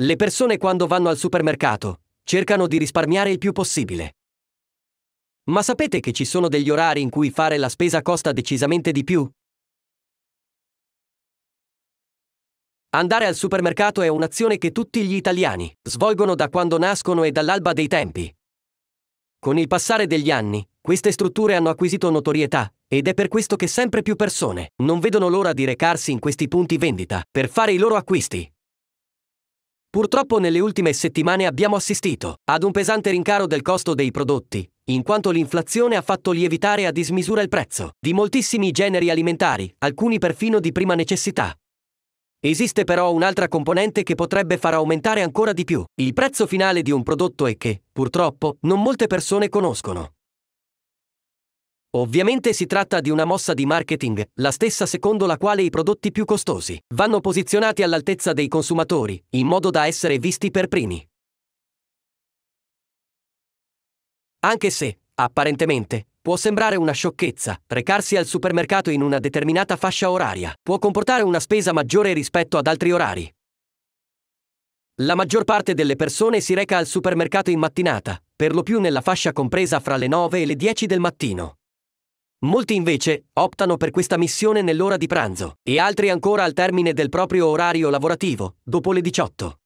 Le persone quando vanno al supermercato cercano di risparmiare il più possibile. Ma sapete che ci sono degli orari in cui fare la spesa costa decisamente di più? Andare al supermercato è un'azione che tutti gli italiani svolgono da quando nascono e dall'alba dei tempi. Con il passare degli anni, queste strutture hanno acquisito notorietà ed è per questo che sempre più persone non vedono l'ora di recarsi in questi punti vendita per fare i loro acquisti. Purtroppo nelle ultime settimane abbiamo assistito ad un pesante rincaro del costo dei prodotti, in quanto l'inflazione ha fatto lievitare a dismisura il prezzo di moltissimi generi alimentari, alcuni perfino di prima necessità. Esiste però un'altra componente che potrebbe far aumentare ancora di più il prezzo finale di un prodotto e che, purtroppo, non molte persone conoscono. Ovviamente si tratta di una mossa di marketing, la stessa secondo la quale i prodotti più costosi vanno posizionati all'altezza dei consumatori, in modo da essere visti per primi. Anche se, apparentemente, può sembrare una sciocchezza, recarsi al supermercato in una determinata fascia oraria può comportare una spesa maggiore rispetto ad altri orari. La maggior parte delle persone si reca al supermercato in mattinata, per lo più nella fascia compresa fra le 9 e le 10 del mattino. Molti invece optano per questa missione nell'ora di pranzo e altri ancora al termine del proprio orario lavorativo, dopo le 18.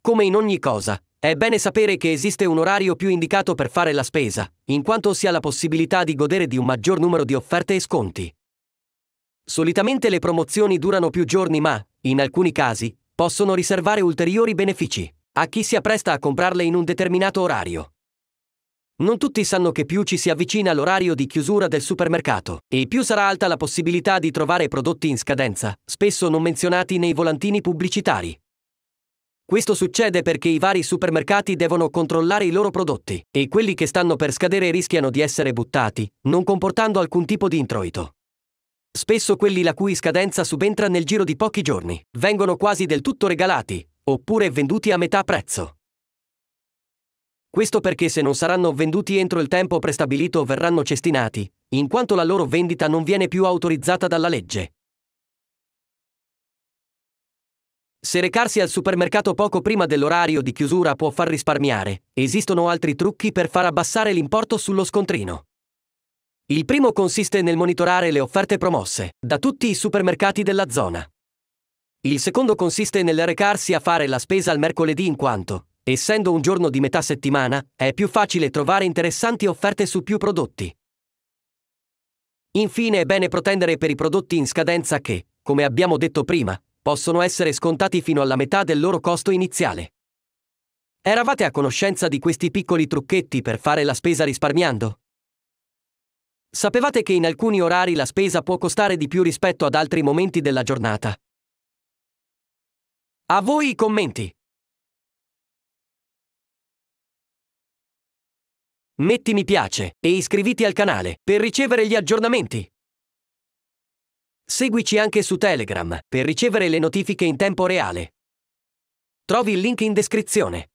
Come in ogni cosa, è bene sapere che esiste un orario più indicato per fare la spesa, in quanto si ha la possibilità di godere di un maggior numero di offerte e sconti. Solitamente le promozioni durano più giorni ma, in alcuni casi, possono riservare ulteriori benefici a chi si appresta a comprarle in un determinato orario. Non tutti sanno che più ci si avvicina all'orario di chiusura del supermercato, e più sarà alta la possibilità di trovare prodotti in scadenza, spesso non menzionati nei volantini pubblicitari. Questo succede perché i vari supermercati devono controllare i loro prodotti, e quelli che stanno per scadere rischiano di essere buttati, non comportando alcun tipo di introito. Spesso quelli la cui scadenza subentra nel giro di pochi giorni, vengono quasi del tutto regalati, oppure venduti a metà prezzo. Questo perché se non saranno venduti entro il tempo prestabilito verranno cestinati, in quanto la loro vendita non viene più autorizzata dalla legge. Se recarsi al supermercato poco prima dell'orario di chiusura può far risparmiare, esistono altri trucchi per far abbassare l'importo sullo scontrino. Il primo consiste nel monitorare le offerte promosse da tutti i supermercati della zona. Il secondo consiste nel recarsi a fare la spesa al mercoledì in quanto, essendo un giorno di metà settimana, è più facile trovare interessanti offerte su più prodotti. Infine è bene protendere per i prodotti in scadenza che, come abbiamo detto prima, possono essere scontati fino alla metà del loro costo iniziale. Eravate a conoscenza di questi piccoli trucchetti per fare la spesa risparmiando? Sapevate che in alcuni orari la spesa può costare di più rispetto ad altri momenti della giornata? A voi i commenti! metti mi piace e iscriviti al canale per ricevere gli aggiornamenti. Seguici anche su Telegram per ricevere le notifiche in tempo reale. Trovi il link in descrizione.